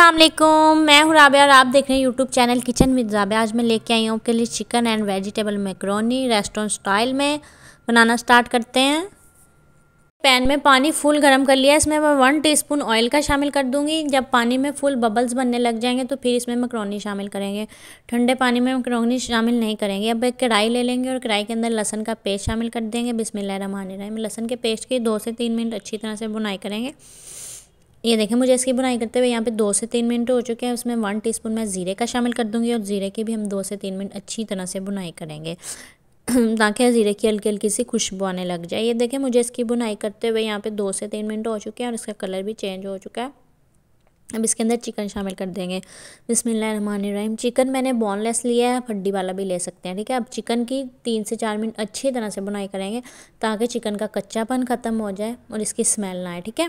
असलम मैं हूँ राबिया और आप देख रहे हैं YouTube channel kitchen with Rabia आज मैं लेके आई हूँ आपके लिए chicken and vegetable macaroni restaurant style में बनाना स्टार्ट करते हैं पैन में पानी फुल गर्म कर लिया इसमें मैं वन टीस्पून ऑयल का शामिल कर दूंगी जब पानी में फुल बबल्स बनने लग जाएंगे तो फिर इसमें मैक्रोनी शामिल करेंगे ठंडे पानी में मैक्रोनी शामिल नहीं करेंगे अब एक कढ़ाई ले लेंगे और कढ़ाई के अंदर लहसन का पेस्ट शामिल कर देंगे बिसमिल्लर रहमान लहसन के पेस्ट की दो से तीन मिनट अच्छी तरह से बुनाई करेंगे ये देखें मुझे इसकी बुनाई करते हुए यहाँ पे दो से तीन मिनट हो चुके हैं उसमें वन टीस्पून मैं ज़ीरे का शामिल कर दूँगी और ज़ीरे की भी हम दो से तीन मिनट अच्छी तरह से बुनाई करेंगे ताकि ज़ीरे की हल्की हल्की सी खुशबू आने लग जाए ये देखें मुझे इसकी बुनाई करते हुए यहाँ पे दो से तीन मिनट हो चुके हैं और इसका कलर भी चेंज हो चुका है अब इसके अंदर चिकन शामिल कर देंगे बिसमीम चिकन मैंने बोनलेस लिया है हड्डी वाला भी ले सकते हैं ठीक है अब चिकन की तीन से चार मिनट अच्छी तरह से बुनाई करेंगे ताकि चिकन का कच्चापन ख़त्म हो जाए और इसकी स्मेल ना आए ठीक है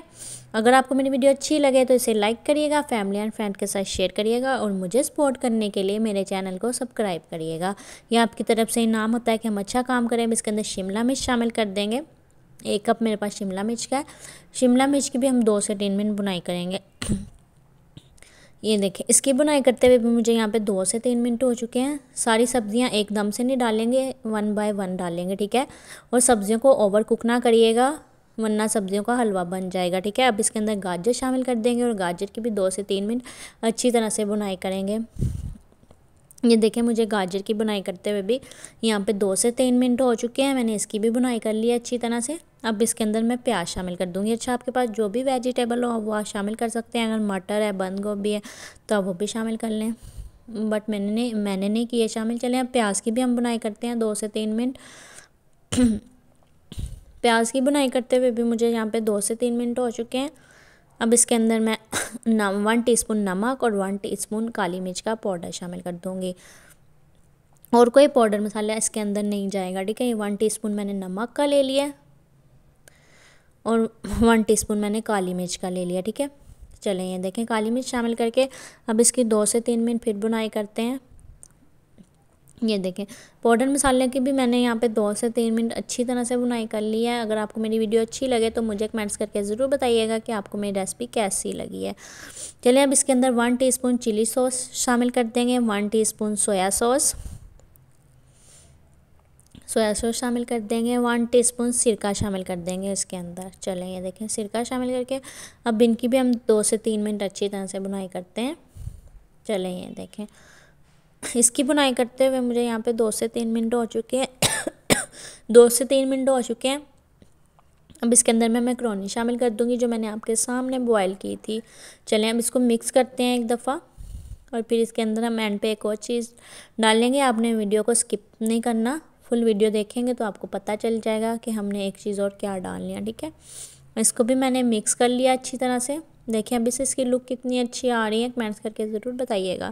अगर आपको मेरी वीडियो अच्छी लगे तो इसे लाइक करिएगा फैमिली एंड फ्रेंड के साथ शेयर करिएगा और मुझे सपोर्ट करने के लिए मेरे चैनल को सब्सक्राइब करिएगा यह आपकी तरफ से इनाम होता है कि हम अच्छा काम करें अब इसके अंदर शिमला मिर्च शामिल कर देंगे एक कप मेरे पास शिमला मिर्च का है शिमला मिर्च की भी हम दो से तीन मिनट बुनाई करेंगे ये देखें इसकी बुनाई करते हुए भी मुझे यहाँ पे दो से तीन मिनट हो चुके हैं सारी सब्जियाँ एकदम से नहीं डालेंगे वन बाय वन डालेंगे ठीक है और सब्जियों को ओवर कुक ना करिएगा वरना सब्जियों का हलवा बन जाएगा ठीक है अब इसके अंदर गाजर शामिल कर देंगे और गाजर की भी दो से तीन मिनट अच्छी तरह से बुनाई करेंगे ये देखें मुझे गाजर की बुनाई करते हुए भी यहाँ पर दो से तीन मिनट हो चुके हैं मैंने इसकी भी बुनाई कर ली है अच्छी तरह से अब इसके अंदर मैं प्याज शामिल कर दूँगी अच्छा आपके पास जो भी वेजिटेबल हो वो आप शामिल कर सकते हैं अगर मटर है बंद गोभी है तो आप वो भी शामिल कर लें बट मैंने नहीं मैंने नहीं किए शामिल चले अब प्याज की भी हम बुनाई करते हैं दो से तीन मिनट प्याज की बुनाई करते हुए भी मुझे यहाँ पे दो से तीन मिनट हो चुके हैं अब इसके अंदर मैं नम वन टी नमक और वन टी काली मिर्च का पाउडर शामिल कर दूँगी और कोई पाउडर मसाला इसके अंदर नहीं जाएगा ठीक है ये वन टी मैंने नमक का ले लिया और वन टीस्पून मैंने काली मिर्च का ले लिया ठीक है चलें ये देखें काली मिर्च शामिल करके अब इसकी दो से तीन मिनट फिर बुनाई करते हैं ये देखें पाउडर मसाले की भी मैंने यहाँ पे दो से तीन मिनट अच्छी तरह से बुनाई कर ली है अगर आपको मेरी वीडियो अच्छी लगे तो मुझे कमेंट्स करके ज़रूर बताइएगा कि आपको मेरी रेसिपी कैसी लगी है चलिए अब इसके अंदर वन टीस्पून चिली सॉस शामिल कर देंगे one teaspoon soya sauce soya sauce शामिल कर देंगे वन टीस्पून सिरका शामिल कर देंगे इसके अंदर चलें ये देखें सिरका शामिल करके अब इनकी भी हम दो से तीन मिनट अच्छी तरह से बुनाई करते हैं चलें ये देखें इसकी बुनाई करते हुए मुझे यहाँ पे दो से तीन मिनट हो चुके हैं दो से तीन मिनट हो चुके हैं अब इसके अंदर मैं मैक्रोनी शामिल कर दूँगी जो मैंने आपके सामने बॉयल की थी चलें अब इसको मिक्स करते हैं एक दफ़ा और फिर इसके अंदर हम एंड पे एक और चीज़ डालेंगे आपने वीडियो को स्किप नहीं करना फुल वीडियो देखेंगे तो आपको पता चल जाएगा कि हमने एक चीज़ और क्या डाल लिया ठीक है इसको भी मैंने मिक्स कर लिया अच्छी तरह से देखिए अभी से इसकी लुक कितनी अच्छी आ रही है कमेंट्स करके ज़रूर बताइएगा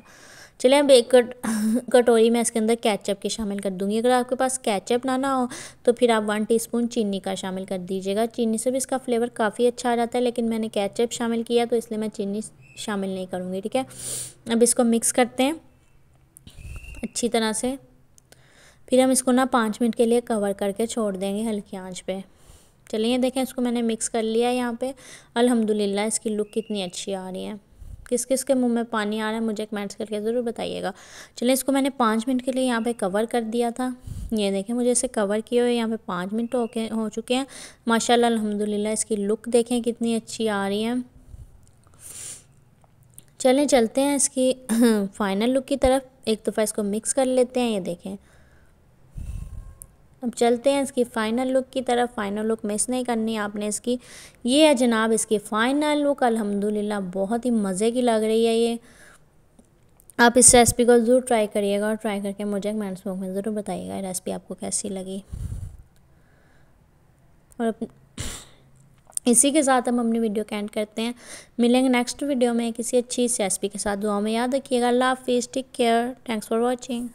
चलिए अब एक कट, कटोरी में इसके अंदर कैचअप की शामिल कर दूंगी अगर आपके पास कैचअप ना ना हो तो फिर आप वन टीस्पून चीनी का शामिल कर दीजिएगा चीनी से भी इसका फ्लेवर काफ़ी अच्छा आ जाता है लेकिन मैंने कैचअप शामिल किया तो इसलिए मैं चीनी शामिल नहीं करूँगी ठीक है अब इसको मिक्स करते हैं अच्छी तरह से फिर हम इसको ना पाँच मिनट के लिए कवर करके छोड़ देंगे हल्की आंच पे चलिए देखें इसको मैंने मिक्स कर लिया है यहाँ पे अलहमदिल्ला इसकी लुक कितनी अच्छी आ रही है किस किस के मुंह में पानी आ रहा है मुझे कमेंट्स करके ज़रूर बताइएगा चलिए इसको मैंने पाँच मिनट के लिए यहाँ पे कवर कर दिया था ये देखें मुझे इसे कवर किए हुए यहाँ पे पाँच मिनट हो के हो चुके हैं माशाल्लाह अल्हम्दुलिल्लाह इसकी लुक देखें कितनी अच्छी आ रही है चलें चलते हैं इसकी फ़ाइनल लुक की तरफ एक दफ़ा इसको मिक्स कर लेते हैं ये देखें अब चलते हैं इसकी फ़ाइनल लुक की तरफ फ़ाइनल लुक मिस नहीं करनी आपने इसकी ये है जनाब इसकी फ़ाइनल लुक अल्हम्दुलिल्लाह बहुत ही मज़े की लग रही है ये आप इस रेसिपी को ज़रूर ट्राई करिएगा और ट्राई करके मुझे कमेंट्स बॉक्स में ज़रूर बताइएगा रेसिपी आपको कैसी लगी और इसी के साथ हम अपनी वीडियो कैंड करते हैं मिलेंगे नेक्स्ट वीडियो में किसी अच्छी रेसिपी के साथ दुआ में याद रखिएगा अल्लाह हाफिज़ take care thanks for watching